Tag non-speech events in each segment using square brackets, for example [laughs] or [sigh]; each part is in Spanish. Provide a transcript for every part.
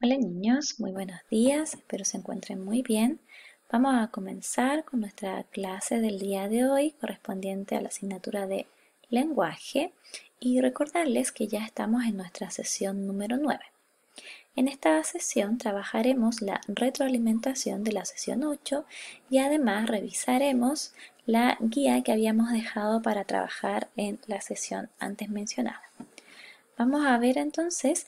Hola niños, muy buenos días, espero se encuentren muy bien. Vamos a comenzar con nuestra clase del día de hoy correspondiente a la asignatura de lenguaje y recordarles que ya estamos en nuestra sesión número 9. En esta sesión trabajaremos la retroalimentación de la sesión 8 y además revisaremos la guía que habíamos dejado para trabajar en la sesión antes mencionada. Vamos a ver entonces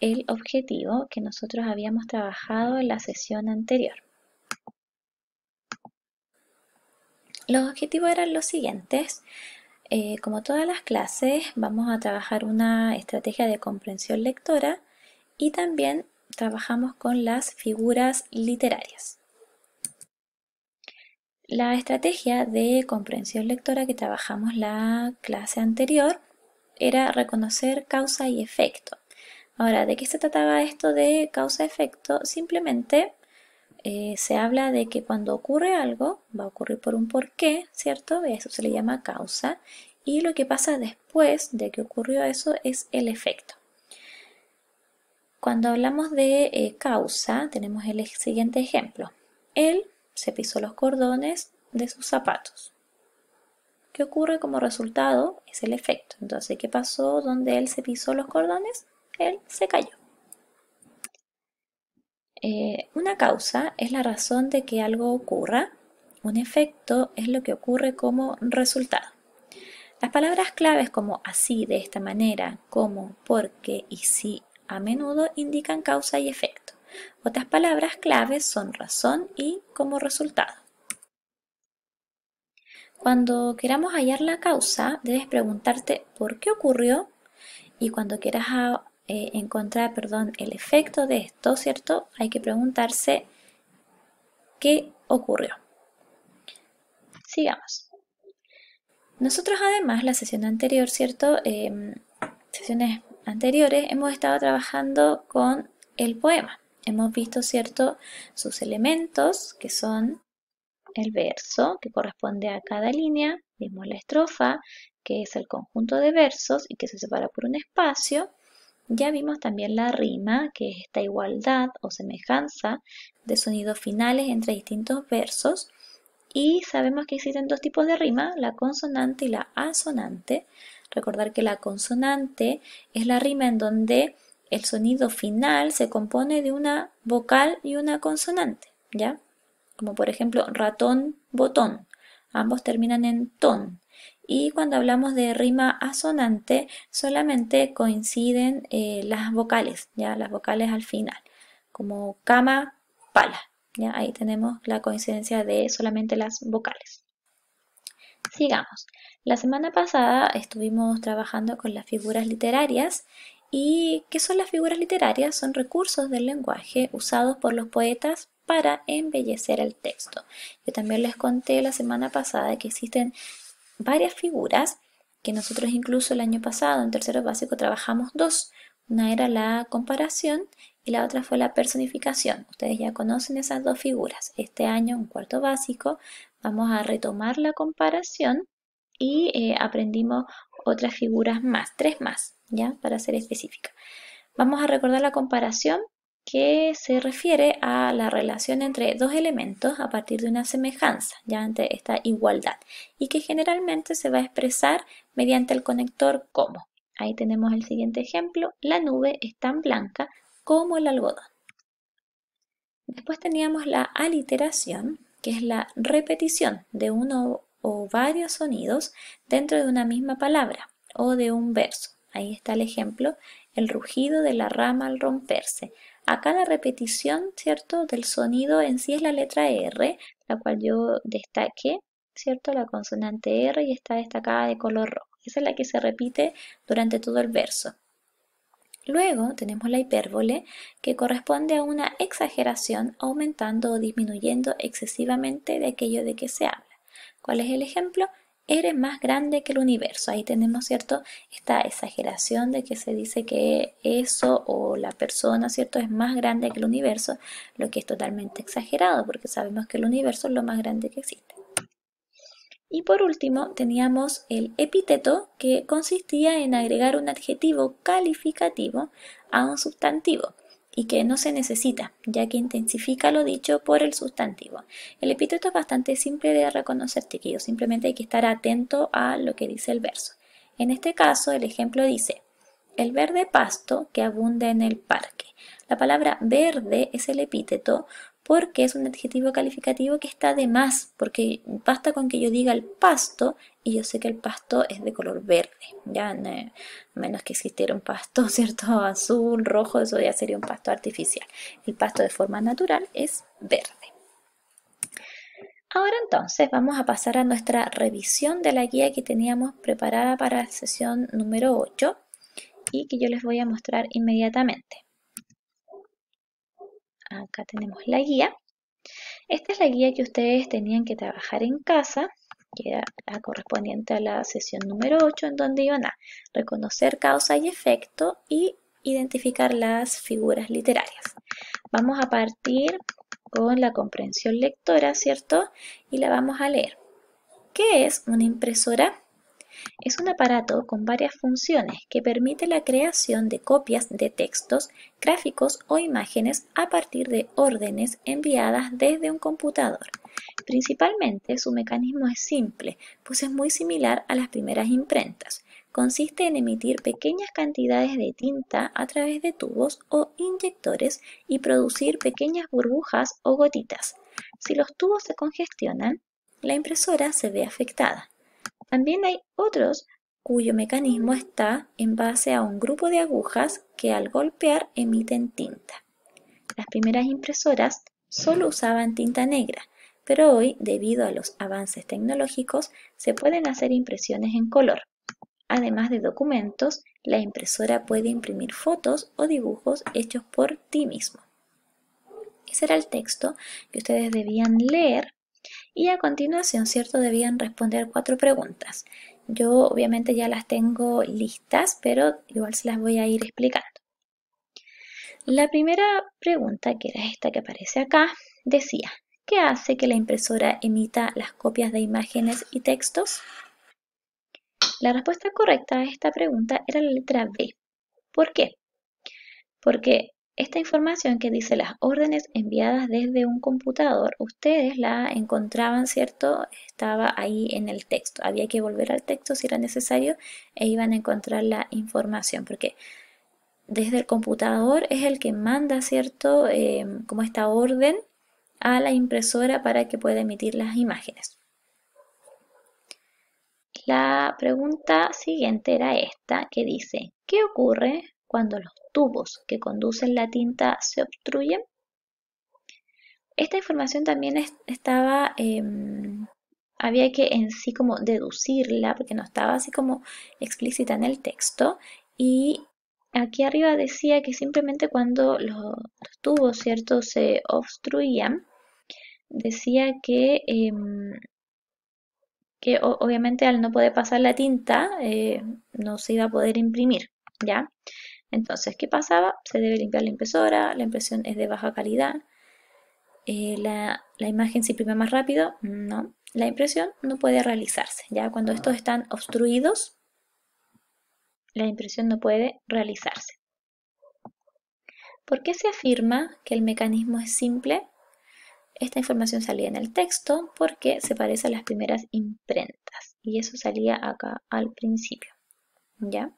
el objetivo que nosotros habíamos trabajado en la sesión anterior. Los objetivos eran los siguientes. Eh, como todas las clases, vamos a trabajar una estrategia de comprensión lectora y también trabajamos con las figuras literarias. La estrategia de comprensión lectora que trabajamos la clase anterior era reconocer causa y efecto. Ahora, ¿de qué se trataba esto de causa-efecto? Simplemente eh, se habla de que cuando ocurre algo, va a ocurrir por un porqué, ¿cierto? Eso se le llama causa. Y lo que pasa después de que ocurrió eso es el efecto. Cuando hablamos de eh, causa, tenemos el siguiente ejemplo. Él se pisó los cordones de sus zapatos. ¿Qué ocurre como resultado? Es el efecto. Entonces, ¿qué pasó donde él se pisó los cordones? él se cayó. Eh, una causa es la razón de que algo ocurra, un efecto es lo que ocurre como resultado. Las palabras claves como así, de esta manera, como, porque y si a menudo indican causa y efecto. Otras palabras claves son razón y como resultado. Cuando queramos hallar la causa, debes preguntarte por qué ocurrió y cuando quieras eh, encontrar perdón, el efecto de esto, ¿cierto? Hay que preguntarse qué ocurrió. Sigamos. Nosotros además, la sesión anterior, ¿cierto? Em, sesiones anteriores hemos estado trabajando con el poema. Hemos visto, ¿cierto? Sus elementos, que son el verso, que corresponde a cada línea, vimos la estrofa, que es el conjunto de versos y que se separa por un espacio, ya vimos también la rima, que es esta igualdad o semejanza de sonidos finales entre distintos versos. Y sabemos que existen dos tipos de rima, la consonante y la asonante. Recordar que la consonante es la rima en donde el sonido final se compone de una vocal y una consonante, ¿ya? Como por ejemplo ratón, botón. Ambos terminan en ton y cuando hablamos de rima asonante solamente coinciden eh, las vocales, ya las vocales al final, como cama, pala. Ahí tenemos la coincidencia de solamente las vocales. Sigamos. La semana pasada estuvimos trabajando con las figuras literarias ¿Y qué son las figuras literarias? Son recursos del lenguaje usados por los poetas para embellecer el texto. Yo también les conté la semana pasada que existen varias figuras que nosotros incluso el año pasado en tercero básico trabajamos dos. Una era la comparación y la otra fue la personificación. Ustedes ya conocen esas dos figuras. Este año, en cuarto básico, vamos a retomar la comparación y eh, aprendimos otras figuras más, tres más, ya, para ser específica. Vamos a recordar la comparación que se refiere a la relación entre dos elementos a partir de una semejanza, ya ante esta igualdad, y que generalmente se va a expresar mediante el conector como. Ahí tenemos el siguiente ejemplo, la nube es tan blanca como el algodón. Después teníamos la aliteración, que es la repetición de uno o varios sonidos dentro de una misma palabra o de un verso. Ahí está el ejemplo, el rugido de la rama al romperse. Acá la repetición, ¿cierto?, del sonido en sí es la letra R, la cual yo destaque, ¿cierto?, la consonante R y está destacada de color rojo. Esa es la que se repite durante todo el verso. Luego tenemos la hipérbole, que corresponde a una exageración aumentando o disminuyendo excesivamente de aquello de que se habla. ¿Cuál es el ejemplo? eres más grande que el universo. Ahí tenemos, ¿cierto? Esta exageración de que se dice que eso o la persona, ¿cierto? Es más grande que el universo, lo que es totalmente exagerado porque sabemos que el universo es lo más grande que existe. Y por último, teníamos el epíteto que consistía en agregar un adjetivo calificativo a un sustantivo y que no se necesita, ya que intensifica lo dicho por el sustantivo. El epíteto es bastante simple de reconocer, simplemente hay que estar atento a lo que dice el verso. En este caso, el ejemplo dice, el verde pasto que abunda en el parque. La palabra verde es el epíteto porque es un adjetivo calificativo que está de más, porque basta con que yo diga el pasto y yo sé que el pasto es de color verde, ya menos que existiera un pasto, [laughs] ¿cierto? Azul, rojo, eso ya sería un pasto artificial. El pasto de forma natural es verde. Ahora entonces vamos a pasar a nuestra revisión de la guía que teníamos preparada para la sesión número 8 y que yo les voy a mostrar inmediatamente acá tenemos la guía. Esta es la guía que ustedes tenían que trabajar en casa, que era la correspondiente a la sesión número 8, en donde iban a reconocer causa y efecto y identificar las figuras literarias. Vamos a partir con la comprensión lectora, ¿cierto? Y la vamos a leer. ¿Qué es una impresora? Es un aparato con varias funciones que permite la creación de copias de textos, gráficos o imágenes a partir de órdenes enviadas desde un computador. Principalmente su mecanismo es simple, pues es muy similar a las primeras imprentas. Consiste en emitir pequeñas cantidades de tinta a través de tubos o inyectores y producir pequeñas burbujas o gotitas. Si los tubos se congestionan, la impresora se ve afectada. También hay otros cuyo mecanismo está en base a un grupo de agujas que al golpear emiten tinta. Las primeras impresoras solo usaban tinta negra, pero hoy, debido a los avances tecnológicos, se pueden hacer impresiones en color. Además de documentos, la impresora puede imprimir fotos o dibujos hechos por ti mismo. Ese era el texto que ustedes debían leer y a continuación, ¿cierto? Debían responder cuatro preguntas. Yo obviamente ya las tengo listas, pero igual se las voy a ir explicando. La primera pregunta, que era esta que aparece acá, decía, ¿qué hace que la impresora emita las copias de imágenes y textos? La respuesta correcta a esta pregunta era la letra B. ¿Por qué? Porque esta información que dice las órdenes enviadas desde un computador, ustedes la encontraban, ¿cierto? Estaba ahí en el texto. Había que volver al texto si era necesario e iban a encontrar la información, porque desde el computador es el que manda, ¿cierto? Em, como esta orden a la impresora para que pueda emitir las imágenes. La pregunta siguiente era esta, que dice, ¿qué ocurre cuando los tubos que conducen la tinta se obstruyen. Esta información también estaba, em, había que en sí como deducirla porque no estaba así como explícita en el texto y aquí arriba decía que simplemente cuando los, tubos, ¿cierto?, se obstruían, decía que, em, que obviamente al no poder pasar la tinta eh, no se iba a poder imprimir, ¿ya? Entonces, ¿qué pasaba? Se debe limpiar la impresora, la impresión es de baja calidad, eh, la, la, imagen se imprime más rápido, no, la impresión no puede realizarse. Ya cuando estos están obstruidos, la impresión no puede realizarse. ¿Por qué se afirma que el mecanismo es simple? Esta información salía en el texto porque se parece a las primeras imprentas y eso salía acá al principio. ¿Ya?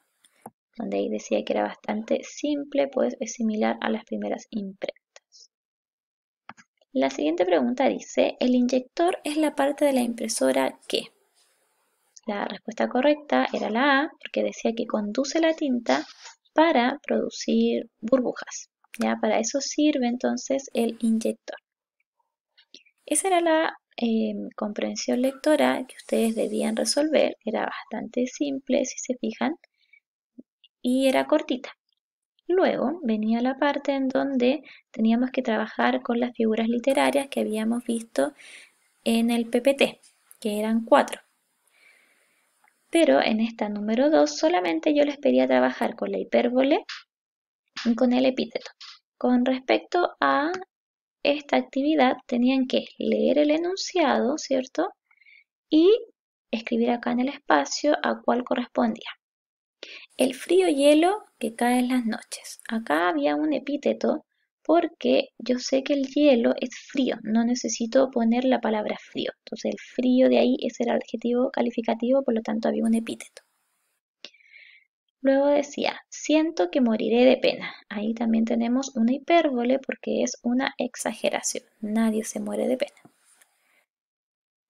donde ahí decía que era bastante simple, pues es similar a las primeras imprentas. La siguiente pregunta dice, ¿el inyector es la parte de la impresora que? La respuesta correcta era la A, porque decía que conduce la tinta para producir burbujas. ¿ya? Para eso sirve entonces el inyector. Esa era la em, comprensión lectora que ustedes debían resolver. Era bastante simple, si se fijan y era cortita. Luego venía la parte en donde teníamos que trabajar con las figuras literarias que habíamos visto en el PPT, que eran cuatro. Pero en esta número dos solamente yo les pedía trabajar con la hipérbole y con el epíteto. Con respecto a esta actividad tenían que leer el enunciado, ¿cierto? Y escribir acá en el espacio a cuál correspondía. El frío hielo que cae en las noches. Acá había un epíteto porque yo sé que el hielo es frío, no necesito poner la palabra frío. Entonces el frío de ahí es el adjetivo calificativo, por lo tanto había un epíteto. Luego decía, siento que moriré de pena. Ahí también tenemos una hipérbole porque es una exageración. Nadie se muere de pena.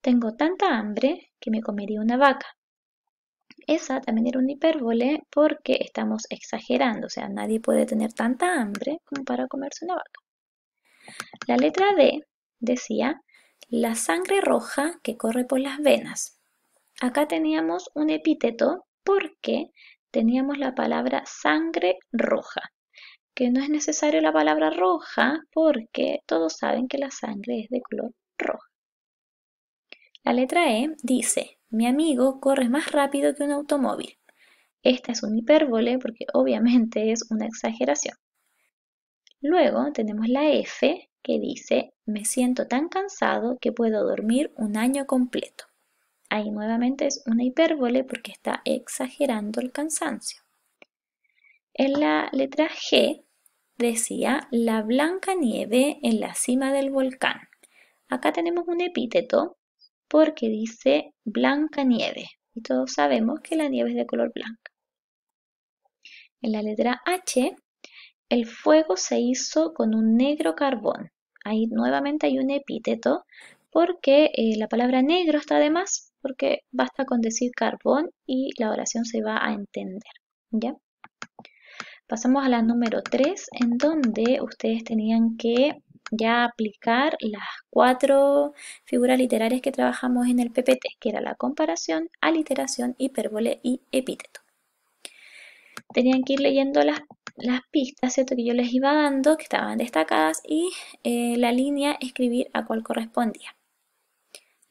Tengo tanta hambre que me comería una vaca esa también era una hipérbole porque estamos exagerando, o sea, nadie puede tener tanta hambre como para comerse una vaca. La letra D decía la sangre roja que corre por las venas. Acá teníamos un epíteto porque teníamos la palabra sangre roja, que no es necesario la palabra roja porque todos saben que la sangre es de color rojo. La letra E dice mi amigo corre más rápido que un automóvil. Esta es una hipérbole porque obviamente es una exageración. Luego tenemos la F que dice, me siento tan cansado que puedo dormir un año completo. Ahí nuevamente es una hipérbole porque está exagerando el cansancio. En la letra G decía, la blanca nieve en la cima del volcán. Acá tenemos un epíteto porque dice blanca nieve y todos sabemos que la nieve es de color blanca. En la letra H, el fuego se hizo con un negro carbón. Ahí nuevamente hay un epíteto porque eh, la palabra negro está de más porque basta con decir carbón y la oración se va a entender. ¿ya? Pasamos a la número 3 en donde ustedes tenían que ya aplicar las cuatro figuras literarias que trabajamos en el PPT, que era la comparación, aliteración, hipérbole y epíteto. Tenían que ir leyendo las, las pistas ¿cierto? que yo les iba dando, que estaban destacadas, y eh, la línea escribir a cuál correspondía.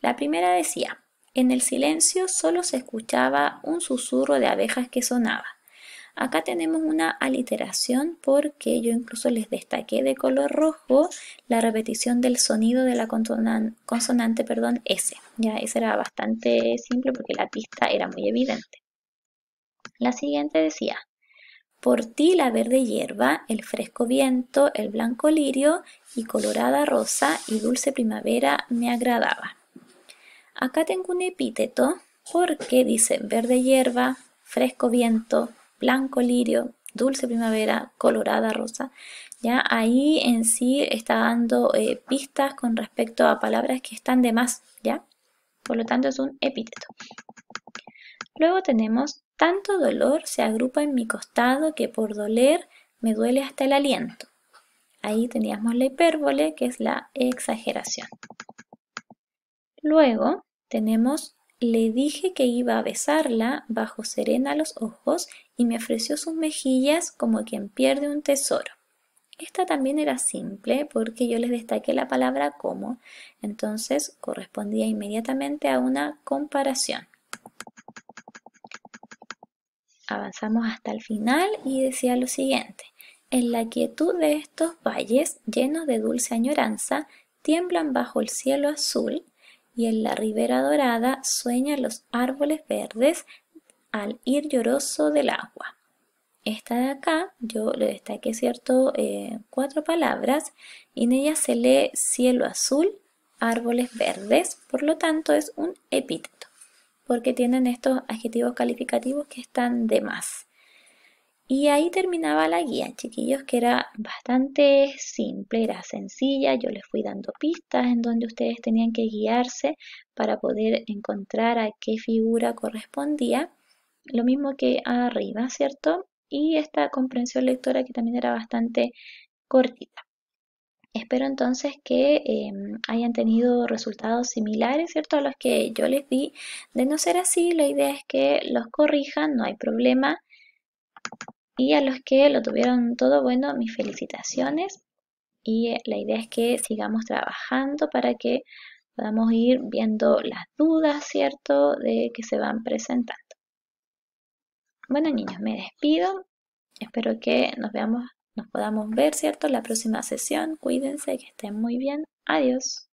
La primera decía, en el silencio solo se escuchaba un susurro de abejas que sonaba. Acá tenemos una aliteración porque yo incluso les destaqué de color rojo la repetición del sonido de la consonante perdón, S. Ya, esa era bastante simple porque la pista era muy evidente. La siguiente decía, por ti la verde hierba, el fresco viento, el blanco lirio y colorada rosa y dulce primavera me agradaba. Acá tengo un epíteto porque dice verde hierba, fresco viento, blanco lirio, dulce primavera, colorada rosa. Ya ahí en sí está dando eh, pistas con respecto a palabras que están de más, ¿ya? Por lo tanto es un epíteto. Luego tenemos, tanto dolor se agrupa en mi costado que por doler me duele hasta el aliento. Ahí teníamos la hipérbole, que es la exageración. Luego tenemos le dije que iba a besarla, bajo serena los ojos, y me ofreció sus mejillas como quien pierde un tesoro. Esta también era simple porque yo les destaqué la palabra como, entonces correspondía inmediatamente a una comparación. Avanzamos hasta el final y decía lo siguiente. En la quietud de estos valles llenos de dulce añoranza, tiemblan bajo el cielo azul y en la ribera dorada sueñan los árboles verdes al ir lloroso del agua. Esta de acá, yo le destaqué cierto eh, cuatro palabras y en ella se lee cielo azul, árboles verdes, por lo tanto es un epíteto, porque tienen estos adjetivos calificativos que están de más. Y ahí terminaba la guía, chiquillos, que era bastante simple, era sencilla. Yo les fui dando pistas en donde ustedes tenían que guiarse para poder encontrar a qué figura correspondía. Lo mismo que arriba, ¿cierto? Y esta comprensión lectora que también era bastante cortita. Espero entonces que em, hayan tenido resultados similares, ¿cierto? A los que yo les di. De no ser así, la idea es que los corrijan, no hay problema. Y a los que lo tuvieron todo, bueno, mis felicitaciones. Y la idea es que sigamos trabajando para que podamos ir viendo las dudas, ¿cierto?, de que se van presentando. Bueno, niños, me despido. Espero que nos veamos, nos podamos ver, ¿cierto?, la próxima sesión. Cuídense, que estén muy bien. Adiós.